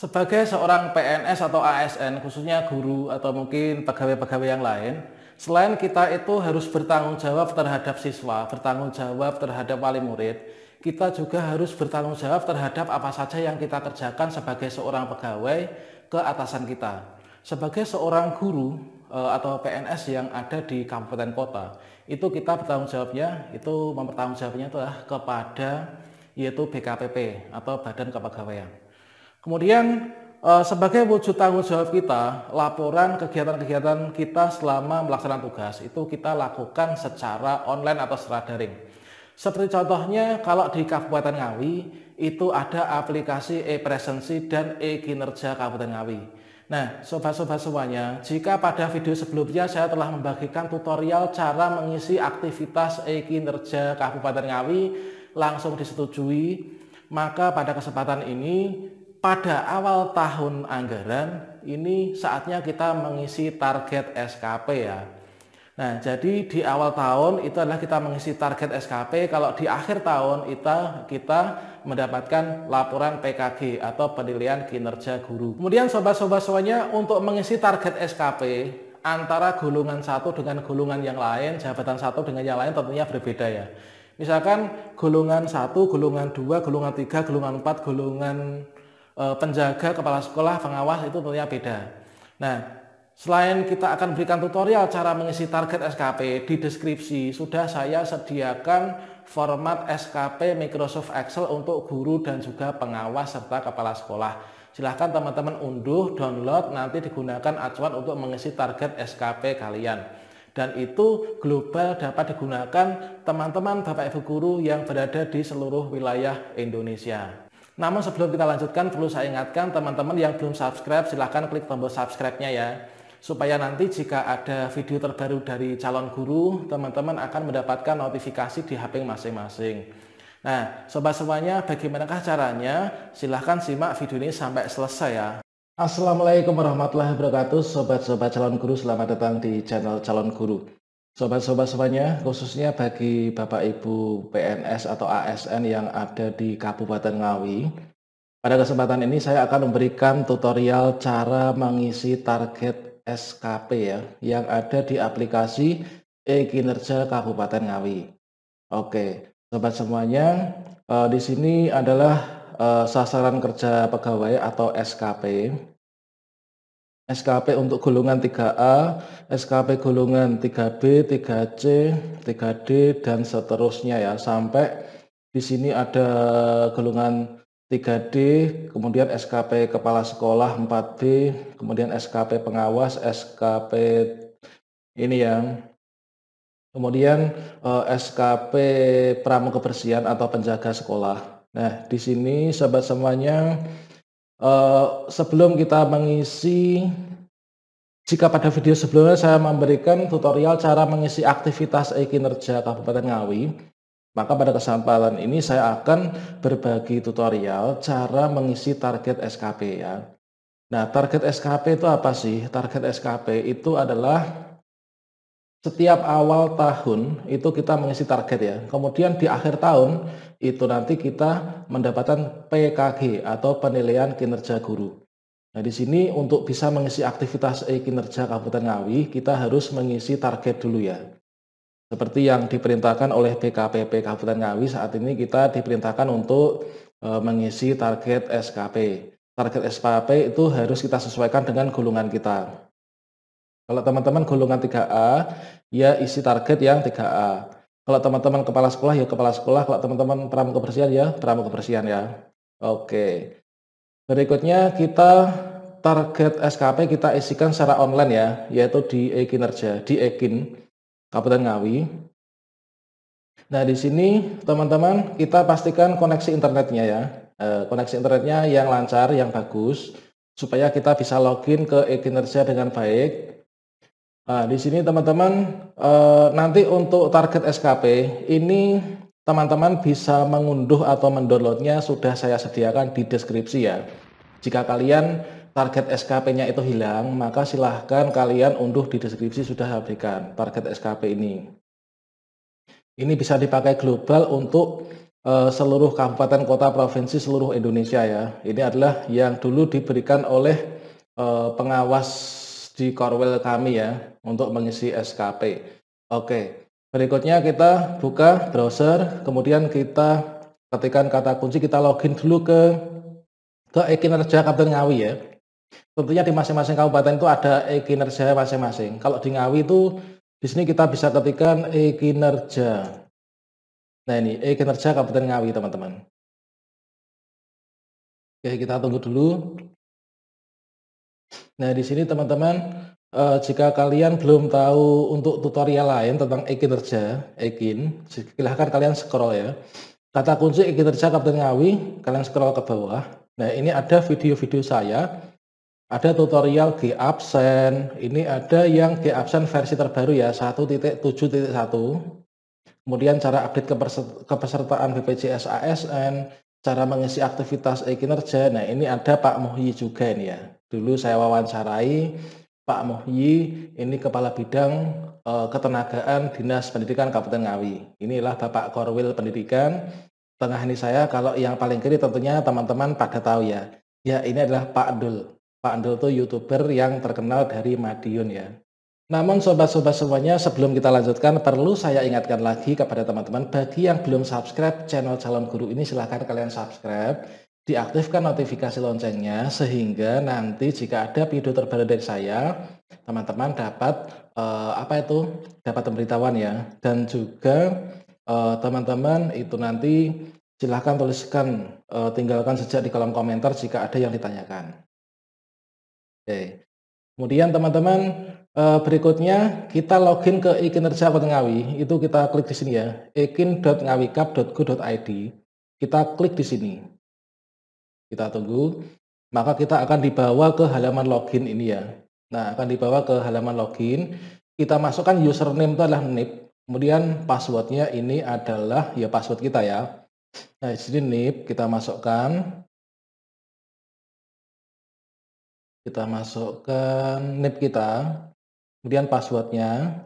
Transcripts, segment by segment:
Sebagai seorang PNS atau ASN, khususnya guru atau mungkin pegawai-pegawai yang lain, selain kita itu harus bertanggung jawab terhadap siswa, bertanggung jawab terhadap wali murid, kita juga harus bertanggung jawab terhadap apa saja yang kita kerjakan sebagai seorang pegawai ke atasan kita. Sebagai seorang guru eh, atau PNS yang ada di kabupaten kota, itu kita bertanggung jawabnya, itu mempertanggung jawabnya itu kepada yaitu BKPP atau Badan Kepegawaian. Kemudian eh, sebagai wujud tanggung jawab kita, laporan kegiatan-kegiatan kita selama melaksanakan tugas itu kita lakukan secara online atau secara daring. Seperti contohnya kalau di Kabupaten Ngawi itu ada aplikasi e-presensi dan e-kinerja Kabupaten Ngawi. Nah, sobat-sobat semuanya, jika pada video sebelumnya saya telah membagikan tutorial cara mengisi aktivitas e-kinerja Kabupaten Ngawi langsung disetujui, maka pada kesempatan ini pada awal tahun anggaran ini saatnya kita mengisi target SKP ya. Nah, jadi di awal tahun itu adalah kita mengisi target SKP, kalau di akhir tahun itu kita mendapatkan laporan PKG atau penilaian kinerja guru. Kemudian sobat-sobat semuanya untuk mengisi target SKP antara golongan satu dengan golongan yang lain, jabatan satu dengan yang lain tentunya berbeda ya. Misalkan golongan satu, golongan dua, golongan tiga, golongan empat, golongan Eh, penjaga, kepala sekolah, pengawas itu tentunya beda. Nah, selain kita akan berikan tutorial cara mengisi target SKP di deskripsi, sudah saya sediakan format SKP Microsoft Excel untuk guru dan juga pengawas serta kepala sekolah. Silahkan teman-teman unduh, download, nanti digunakan acuan untuk mengisi target SKP kalian dan itu global dapat digunakan teman-teman Bapak Ibu guru yang berada di seluruh wilayah Indonesia. Namun sebelum kita lanjutkan perlu saya ingatkan teman-teman yang belum subscribe silahkan klik tombol subscribe-nya ya. Supaya nanti jika ada video terbaru dari calon guru, teman-teman akan mendapatkan notifikasi di HP masing-masing. Nah, sobat semuanya, bagaimanakah caranya? Silahkan simak video ini sampai selesai ya. Assalamualaikum warahmatullahi wabarakatuh, sobat-sobat calon guru, selamat datang di channel calon guru. Sobat-sobat semuanya, khususnya bagi Bapak Ibu PNS atau ASN yang ada di Kabupaten Ngawi, pada kesempatan ini saya akan memberikan tutorial cara mengisi target SKP ya, yang ada di aplikasi e-kinerja Kabupaten Ngawi. Oke, sobat semuanya, eh, di sini adalah eh, sasaran kerja pegawai atau SKP SKP untuk golongan 3A, SKP golongan 3B, 3C, 3D, dan seterusnya ya. Sampai di sini ada golongan 3D, kemudian SKP Kepala Sekolah 4B, kemudian SKP Pengawas, SKP ini yang kemudian eh, SKP Pramuka Kebersihan atau Penjaga Sekolah. Nah, di sini sahabat semuanya Eh, sebelum kita mengisi jika pada video sebelumnya saya memberikan tutorial cara mengisi aktivitas e-kinerja Kabupaten Ngawi, maka pada kesempatan ini saya akan berbagi tutorial cara mengisi target SKP ya. Nah, target SKP itu apa sih? Target SKP itu adalah setiap awal tahun itu kita mengisi target ya. Kemudian di akhir tahun itu nanti kita mendapatkan PKG atau penilaian kinerja guru. Nah, di sini untuk bisa mengisi aktivitas e kinerja Kabupaten Ngawi, kita harus mengisi target dulu ya. Seperti yang diperintahkan oleh BKPP Kabupaten Ngawi, saat ini kita diperintahkan untuk e, mengisi target SKP. Target SKP itu harus kita sesuaikan dengan golongan kita. Kalau teman-teman golongan 3A, ya isi target yang 3A. Kalau teman-teman kepala sekolah, ya kepala sekolah. Kalau teman-teman pramuka kebersihan, ya pramuka kebersihan ya. Oke. Berikutnya kita target SKP kita isikan secara online ya, yaitu di e di e Kabupaten Ngawi. Nah, di sini teman-teman kita pastikan koneksi internetnya ya. Eh, koneksi internetnya yang lancar, yang bagus supaya kita bisa login ke e dengan baik Nah, di sini teman-teman eh, nanti untuk target SKP ini teman-teman bisa mengunduh atau mendownloadnya sudah saya sediakan di deskripsi ya. Jika kalian target SKP-nya itu hilang, maka silahkan kalian unduh di deskripsi sudah saya berikan target SKP ini. Ini bisa dipakai global untuk eh, seluruh kabupaten, kota, provinsi, seluruh Indonesia ya. Ini adalah yang dulu diberikan oleh eh, pengawas di Corwell kami ya untuk mengisi SKP. Oke, berikutnya kita buka browser, kemudian kita ketikkan kata kunci, kita login dulu ke ke e-kinerja Kabupaten Ngawi ya. Tentunya di masing-masing kabupaten itu ada e-kinerja masing-masing. Kalau di Ngawi itu di sini kita bisa ketikkan e-kinerja. Nah ini e-kinerja Kabupaten Ngawi teman-teman. Oke, kita tunggu dulu. Nah, di sini teman-teman uh, jika kalian belum tahu untuk tutorial lain tentang ekinerja ekin, silahkan kalian scroll ya. Kata kunci ekinerja Kapten Ngawi, kalian scroll ke bawah. Nah, ini ada video-video saya. Ada tutorial di absen Ini ada yang di absen versi terbaru ya, 1.7.1. Kemudian cara update kepesertaan BPJS ASN, cara mengisi aktivitas ekinerja Nah, ini ada Pak Muhyi juga ini ya. Dulu saya wawancarai Pak Mohyi, ini Kepala Bidang eh, Ketenagaan Dinas Pendidikan Kabupaten Ngawi. Inilah Bapak Korwil Pendidikan. Tengah ini saya, kalau yang paling kiri tentunya teman-teman pada tahu ya. Ya, ini adalah Pak Dul. Pak Dul itu youtuber yang terkenal dari Madiun ya. Namun sobat-sobat semuanya sebelum kita lanjutkan perlu saya ingatkan lagi kepada teman-teman bagi yang belum subscribe channel Calon Guru ini silahkan kalian subscribe diaktifkan notifikasi loncengnya sehingga nanti jika ada video terbaru dari saya, teman-teman dapat uh, apa itu dapat pemberitahuan ya dan juga eh, teman-teman uh, itu nanti silahkan tuliskan uh, tinggalkan sejak di kolom komentar jika ada yang ditanyakan. Oke. Kemudian teman-teman berikutnya kita login ke e-kinerja Ngawi. Itu kita klik di sini ya, ekin.ngawikap.go.id. Kita klik di sini kita tunggu, maka kita akan dibawa ke halaman login ini ya. Nah, akan dibawa ke halaman login, kita masukkan username itu adalah NIP, kemudian passwordnya ini adalah ya password kita ya. Nah, disini NIP kita masukkan, kita masukkan NIP kita, kemudian passwordnya,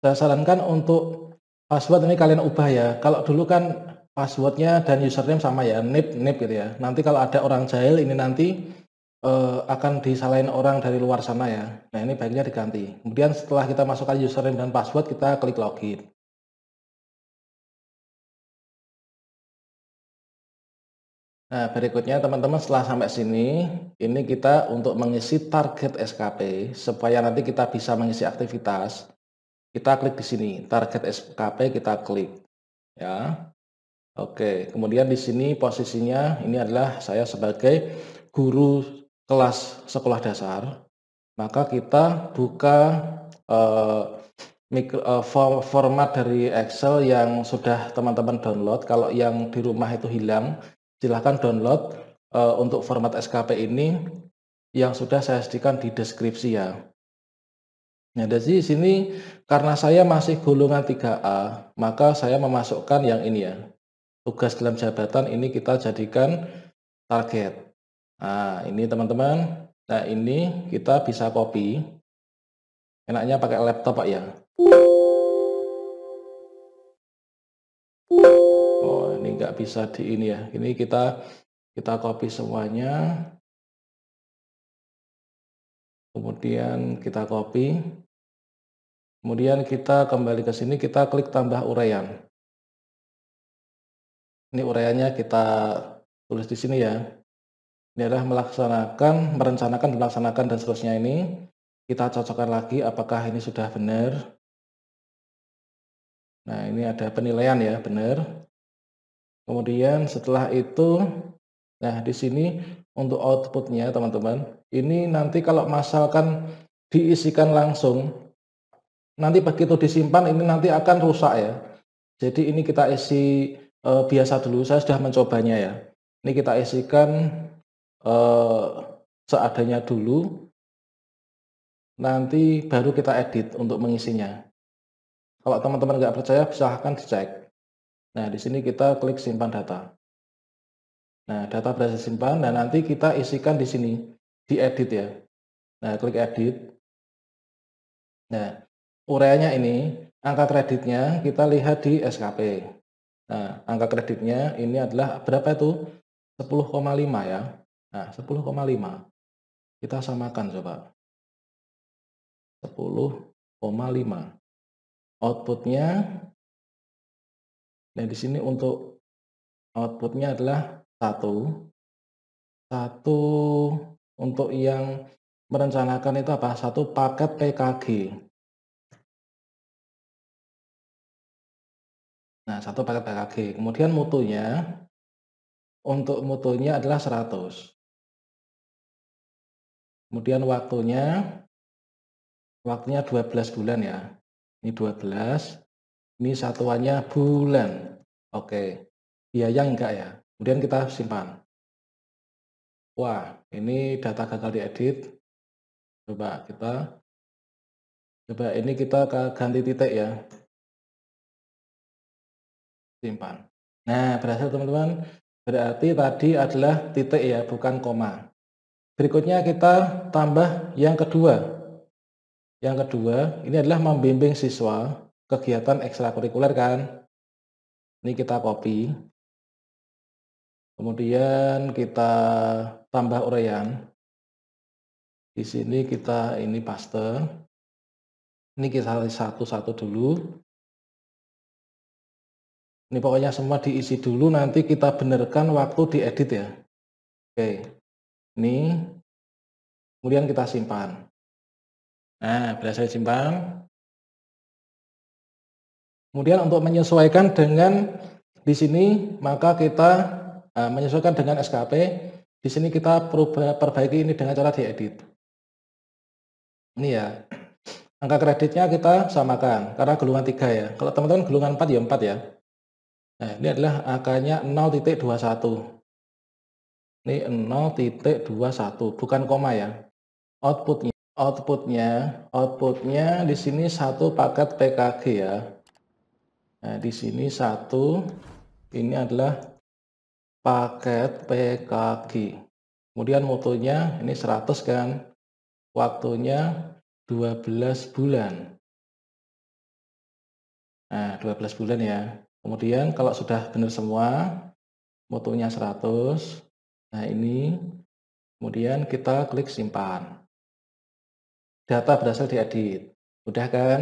saya sarankan untuk Password ini kalian ubah ya. Kalau dulu kan passwordnya dan username sama ya, nip nip gitu ya. Nanti kalau ada orang jahil ini nanti uh, akan disalahin orang dari luar sana ya. Nah ini baiknya diganti. Kemudian setelah kita masukkan username dan password, kita klik login. Nah, berikutnya teman-teman setelah sampai sini, ini kita untuk mengisi target SKP supaya nanti kita bisa mengisi aktivitas. Kita klik di sini, target SKP kita klik. Ya. Oke, kemudian di sini posisinya ini adalah saya sebagai guru kelas sekolah dasar. Maka kita buka eh, mikro, eh, format dari Excel yang sudah teman-teman download. Kalau yang di rumah itu hilang, silahkan download eh, untuk format SKP ini yang sudah saya sediakan di deskripsi ya. Nah, jadi di sini karena saya masih golongan 3A, maka saya memasukkan yang ini ya. Tugas dalam jabatan ini kita jadikan target. Nah, ini teman-teman. Nah, ini kita bisa copy. Enaknya pakai laptop, Pak ya. Oh, ini nggak bisa di ini ya. Ini kita kita copy semuanya. Kemudian kita copy. Kemudian kita kembali ke sini, kita klik tambah uraian. Ini uraiannya kita tulis di sini ya. Ini adalah melaksanakan, merencanakan, melaksanakan, dan seterusnya ini. Kita cocokkan lagi apakah ini sudah benar. Nah, ini ada penilaian ya, benar. Kemudian setelah itu, nah di sini untuk outputnya teman-teman, ini nanti kalau masalkan diisikan langsung, nanti begitu disimpan ini nanti akan rusak ya. Jadi ini kita isi e, biasa dulu. Saya sudah mencobanya ya. Ini kita isikan e, seadanya dulu. Nanti baru kita edit untuk mengisinya. Kalau teman-teman nggak percaya, silahkan dicek. Nah, di sini kita klik simpan data. Nah, data berhasil simpan dan nanti kita isikan di sini, di edit ya. Nah, klik edit. Nah, ureanya ini, angka kreditnya kita lihat di SKP. Nah, angka kreditnya ini adalah berapa itu? 10,5 ya. Nah, 10,5. Kita samakan coba. 10,5. Outputnya, nah di sini untuk outputnya adalah 1. 1 untuk yang merencanakan itu apa? Satu paket PKG. Nah, satu paket PKG. Kemudian mutunya, untuk mutunya adalah 100. Kemudian waktunya, waktunya 12 bulan ya. Ini 12, ini satuannya bulan. Oke, biaya enggak ya. Kemudian kita simpan. Wah, ini data gagal diedit. Coba kita, coba ini kita ganti titik ya simpan. Nah, berhasil teman-teman. Berarti tadi adalah titik ya, bukan koma. Berikutnya kita tambah yang kedua. Yang kedua, ini adalah membimbing siswa kegiatan ekstrakurikuler kan. Ini kita copy. Kemudian kita tambah uraian. Di sini kita ini paste. Ini kita satu-satu dulu. Ini pokoknya semua diisi dulu, nanti kita benerkan waktu diedit ya. Oke, ini kemudian kita simpan. Nah, berhasil simpan, kemudian untuk menyesuaikan dengan di sini, maka kita uh, menyesuaikan dengan SKP. Di sini kita perubah, perbaiki ini dengan cara diedit. Ini ya, angka kreditnya kita samakan, karena gulungan 3 ya. Kalau teman-teman gulungan 4 ya 4 ya. Nah, ini adalah angkanya 0.21. Ini 0.21, bukan koma ya. Outputnya, outputnya, outputnya di sini satu paket PKG ya. Nah, di sini satu, ini adalah paket PKG. Kemudian mutunya ini 100 kan, waktunya 12 bulan. Nah, 12 bulan ya. Kemudian kalau sudah benar semua, mutunya 100. Nah, ini kemudian kita klik simpan. Data berhasil diedit. Udah kan?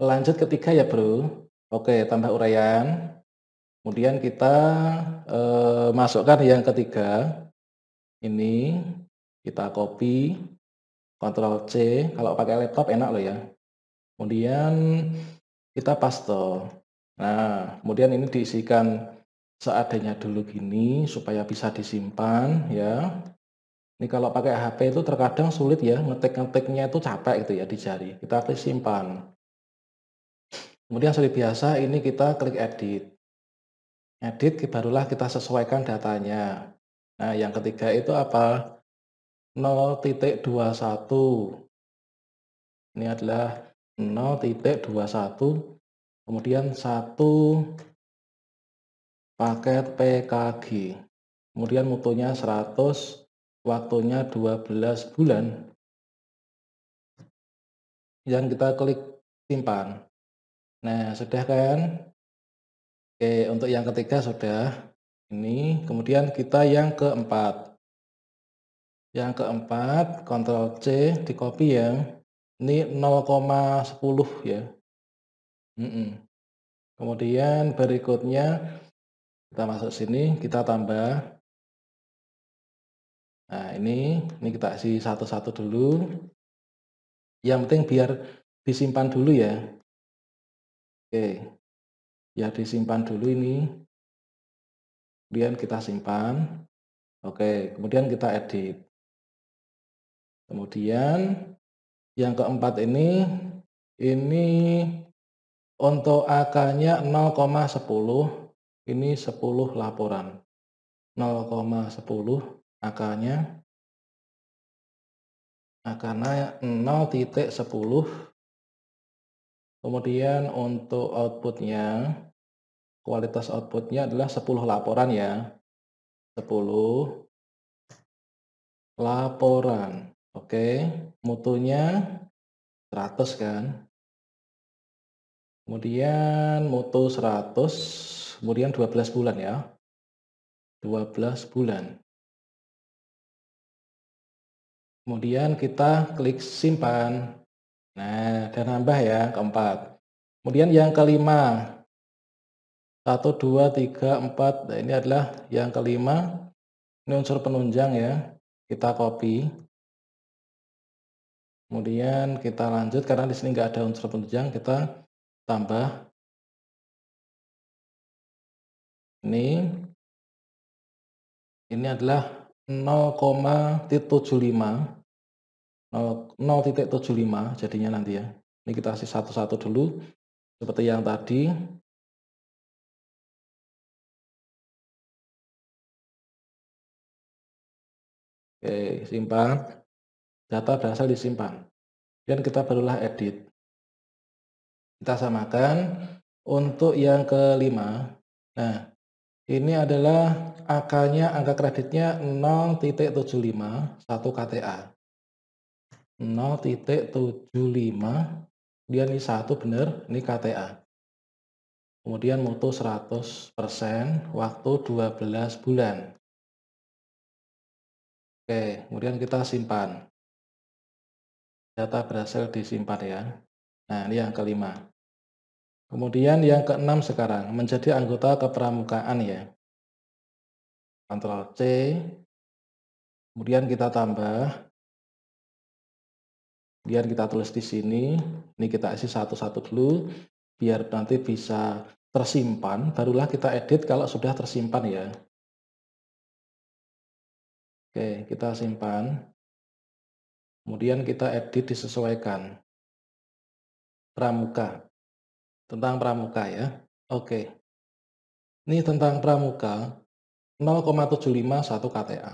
Lanjut ketiga ya, Bro. Oke, tambah uraian. Kemudian kita e, masukkan yang ketiga. Ini kita copy Ctrl C. Kalau pakai laptop enak loh ya. Kemudian kita paste. Nah, kemudian ini diisikan seadanya dulu gini supaya bisa disimpan ya. Ini kalau pakai HP itu terkadang sulit ya, ngetik-ngetiknya itu capek gitu ya di jari. Kita klik simpan. Kemudian seperti biasa ini kita klik edit. Edit barulah kita sesuaikan datanya. Nah, yang ketiga itu apa? 0.21. Ini adalah 0.21 kemudian satu paket PKG kemudian mutunya 100 waktunya 12 bulan yang kita klik simpan nah sudah kan oke untuk yang ketiga sudah ini kemudian kita yang keempat yang keempat, Ctrl C di copy ya. Ini 0,10 ya. -mm. Kemudian berikutnya, kita masuk sini, kita tambah. Nah ini, ini kita isi satu-satu dulu. Yang penting biar disimpan dulu ya. Oke, ya disimpan dulu ini. Kemudian kita simpan. Oke, kemudian kita edit. Kemudian yang keempat ini, ini untuk akarnya 0,10, ini 10 laporan. 0,10 akarnya naik 0,10 kemudian untuk outputnya kualitas outputnya adalah 10 laporan ya 10 laporan oke mutunya 100 kan Kemudian moto 100, kemudian 12 bulan ya. 12 bulan. Kemudian kita klik simpan. Nah, dan nambah ya, keempat. Kemudian yang kelima. 1, 2, 3, 4. Nah, ini adalah yang kelima. Ini unsur penunjang ya. Kita copy. Kemudian kita lanjut karena di sini nggak ada unsur penunjang. Kita tambah ini ini adalah 0,75 0,75 jadinya nanti ya ini kita kasih satu-satu dulu seperti yang tadi Oke, simpan. Data berhasil disimpan. dan kita barulah edit kita samakan. Untuk yang kelima, nah ini adalah akarnya angka kreditnya 0.75 1 KTA. 0.75 dia ini satu benar, ini KTA. Kemudian mutu 100% waktu 12 bulan. Oke, kemudian kita simpan. Data berhasil disimpan ya. Nah, ini yang kelima. Kemudian yang keenam sekarang, menjadi anggota kepramukaan ya. Ctrl C. Kemudian kita tambah. Kemudian kita tulis di sini. Ini kita isi satu-satu dulu, biar nanti bisa tersimpan. Barulah kita edit kalau sudah tersimpan ya. Oke, kita simpan. Kemudian kita edit disesuaikan. Pramuka. Tentang pramuka ya. Oke. Ini tentang pramuka 0,75 1 KTA.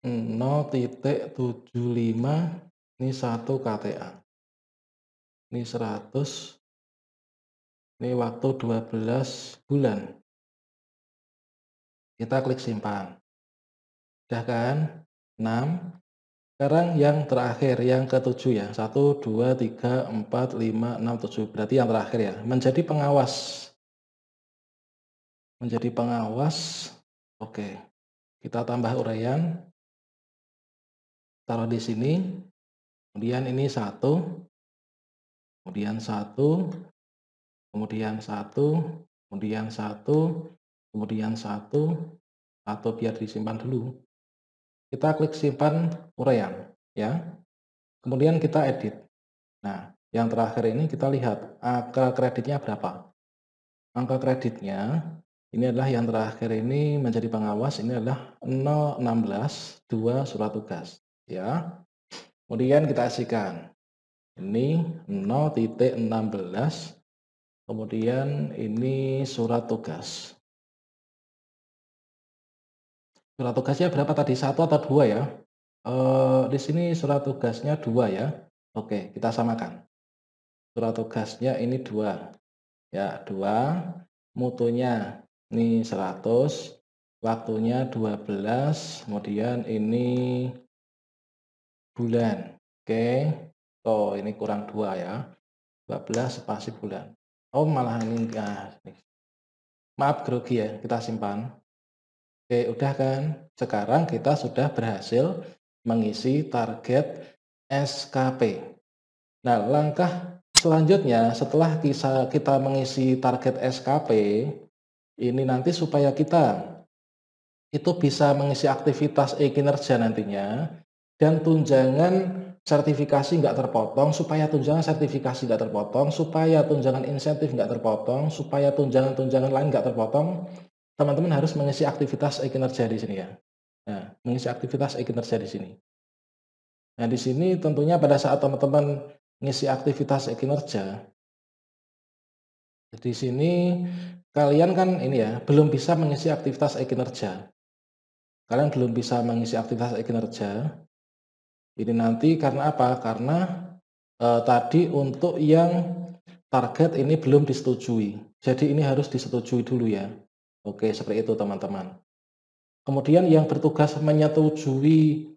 0,75 ini 1 KTA. Ini 100 ini waktu 12 bulan. Kita klik simpan. Udah kan? 6 sekarang yang terakhir, yang ketujuh ya. Satu, dua, tiga, empat, lima, enam, tujuh. Berarti yang terakhir ya. Menjadi pengawas. Menjadi pengawas. Oke. Kita tambah uraian. Taruh di sini. Kemudian ini satu. Kemudian satu. Kemudian satu. Kemudian satu. Kemudian satu. Atau biar disimpan dulu. Kita klik simpan uraian, ya. Kemudian kita edit. Nah, yang terakhir ini kita lihat angka kreditnya berapa. Angka kreditnya ini adalah yang terakhir ini menjadi pengawas ini adalah 016 2 surat tugas ya. Kemudian kita isikan Ini 0.16 kemudian ini surat tugas. Surat tugasnya berapa tadi? Satu atau dua ya? E, di sini surat tugasnya dua ya. Oke, kita samakan. Surat tugasnya ini dua. Ya, dua. Mutunya ini 100. Waktunya belas. Kemudian ini bulan. Oke. Oh, ini kurang dua ya. Dua belas spasi bulan. Oh, malah ini. Ah, ini. Maaf grogi ya, kita simpan. Oke, udah kan? Sekarang kita sudah berhasil mengisi target SKP. Nah, langkah selanjutnya setelah kita mengisi target SKP, ini nanti supaya kita itu bisa mengisi aktivitas e-kinerja nantinya dan tunjangan sertifikasi nggak terpotong supaya tunjangan sertifikasi nggak terpotong supaya tunjangan insentif nggak terpotong supaya tunjangan-tunjangan lain nggak terpotong teman-teman harus mengisi aktivitas ekinerja di sini ya. Nah, mengisi aktivitas ekinerja di sini. Nah, di sini tentunya pada saat teman-teman mengisi aktivitas ekinerja kinerja di sini kalian kan ini ya, belum bisa mengisi aktivitas ekinerja. Kalian belum bisa mengisi aktivitas ekinerja. kinerja Ini nanti karena apa? Karena eh, tadi untuk yang target ini belum disetujui. Jadi ini harus disetujui dulu ya. Oke, seperti itu teman-teman. Kemudian yang bertugas menyetujui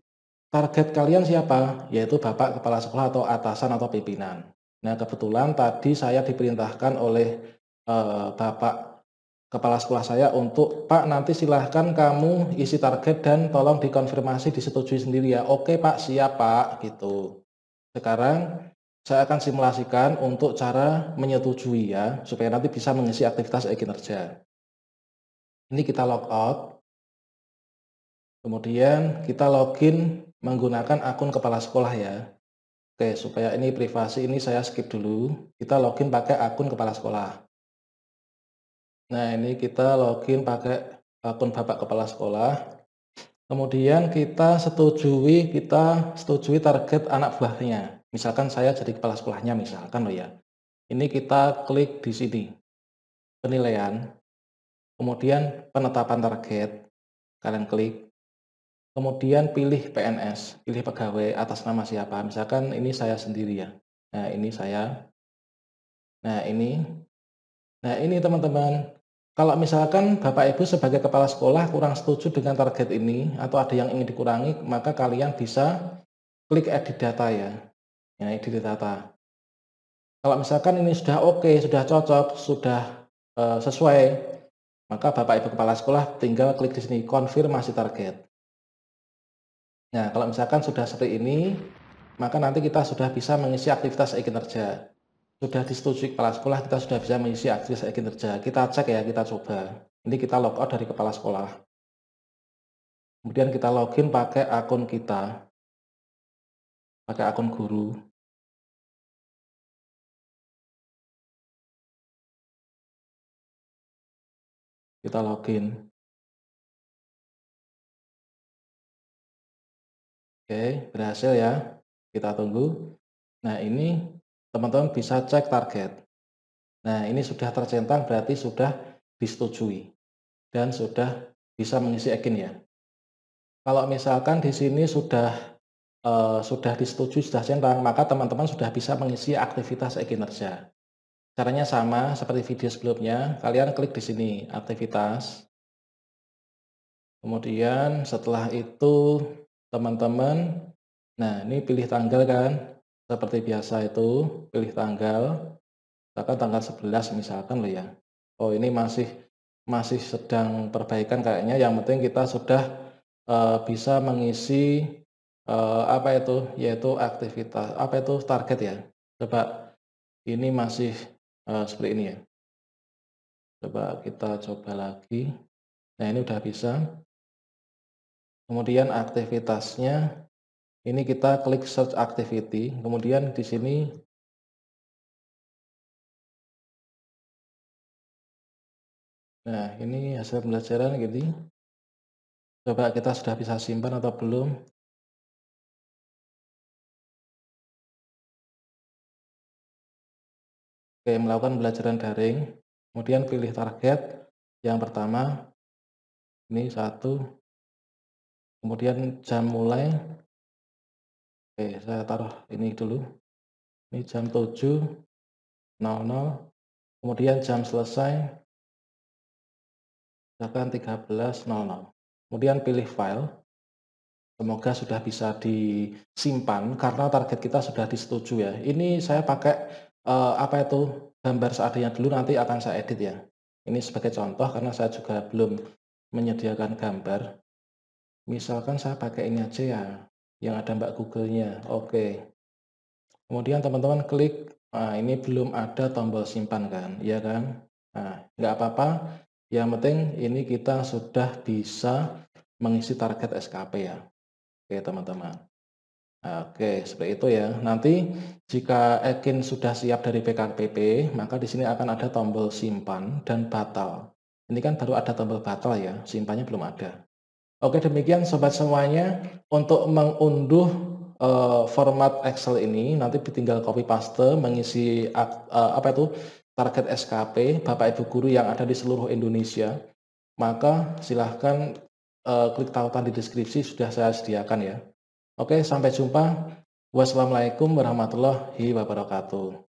target kalian siapa? Yaitu Bapak Kepala Sekolah atau atasan atau pimpinan. Nah, kebetulan tadi saya diperintahkan oleh eh, Bapak Kepala Sekolah saya untuk, Pak, nanti silahkan kamu isi target dan tolong dikonfirmasi disetujui sendiri ya. Oke, Pak, siap, Pak, gitu. Sekarang saya akan simulasikan untuk cara menyetujui ya, supaya nanti bisa mengisi aktivitas e-kinerja. Ini kita logout. Kemudian kita login menggunakan akun kepala sekolah ya. Oke, supaya ini privasi ini saya skip dulu. Kita login pakai akun kepala sekolah. Nah, ini kita login pakai akun Bapak Kepala Sekolah. Kemudian kita setujui, kita setujui target anak buahnya. Misalkan saya jadi kepala sekolahnya, misalkan loh ya. Ini kita klik di sini. Penilaian kemudian penetapan target, kalian klik, kemudian pilih PNS, pilih pegawai atas nama siapa. Misalkan ini saya sendiri ya. Nah, ini saya. Nah, ini. Nah, ini teman-teman, kalau misalkan Bapak Ibu sebagai kepala sekolah kurang setuju dengan target ini atau ada yang ingin dikurangi, maka kalian bisa klik edit data ya. Ya, edit data. Kalau misalkan ini sudah oke, okay, sudah cocok, sudah uh, sesuai, maka Bapak Ibu Kepala Sekolah tinggal klik di sini, konfirmasi target. Nah, kalau misalkan sudah seperti ini, maka nanti kita sudah bisa mengisi aktivitas e-kinerja. Sudah disetujui kepala sekolah, kita sudah bisa mengisi aktivitas e-kinerja. Kita cek ya, kita coba. Ini kita logout dari kepala sekolah. Kemudian kita login pakai akun kita. Pakai akun guru. kita login Oke, berhasil ya. Kita tunggu. Nah, ini teman-teman bisa cek target. Nah, ini sudah tercentang berarti sudah disetujui dan sudah bisa mengisi agen ya. Kalau misalkan di sini sudah eh, sudah disetujui, sudah centang, maka teman-teman sudah bisa mengisi aktivitas agen kerja. Caranya sama seperti video sebelumnya, kalian klik di sini, aktivitas. Kemudian setelah itu teman-teman, nah ini pilih tanggal kan, seperti biasa itu, pilih tanggal, misalkan tanggal 11 misalkan loh ya. Oh ini masih masih sedang perbaikan kayaknya, yang penting kita sudah uh, bisa mengisi uh, apa itu yaitu aktivitas apa itu target ya coba ini masih uh, seperti ini ya. Coba kita coba lagi. Nah, ini udah bisa. Kemudian aktivitasnya, ini kita klik search activity, kemudian di sini Nah, ini hasil pembelajaran gitu. Coba kita sudah bisa simpan atau belum. oke melakukan pembelajaran daring. Kemudian pilih target. Yang pertama, ini satu. Kemudian jam mulai. Oke, saya taruh ini dulu. Ini jam 7.00. Kemudian jam selesai. Misalkan 13.00. Kemudian pilih file. Semoga sudah bisa disimpan karena target kita sudah disetujui ya. Ini saya pakai uh, apa itu, gambar seadanya dulu nanti akan saya edit ya. Ini sebagai contoh karena saya juga belum menyediakan gambar. Misalkan saya pakai ini aja ya, yang ada Mbak Google-nya, oke. Kemudian teman-teman klik, nah, ini belum ada tombol simpan kan, ya kan? Nah, nggak apa-apa, yang penting ini kita sudah bisa mengisi target SKP ya. Oke teman-teman. Oke, seperti itu ya. Nanti jika Ekin sudah siap dari PKPP, maka di sini akan ada tombol simpan dan batal. Ini kan baru ada tombol batal ya, simpannya belum ada. Oke, demikian sobat semuanya. Untuk mengunduh uh, format Excel ini, nanti tinggal copy paste, mengisi uh, apa itu target SKP, Bapak Ibu Guru yang ada di seluruh Indonesia. Maka silahkan uh, klik tautan di deskripsi, sudah saya sediakan ya. Oke, sampai jumpa. Wassalamualaikum warahmatullahi wabarakatuh.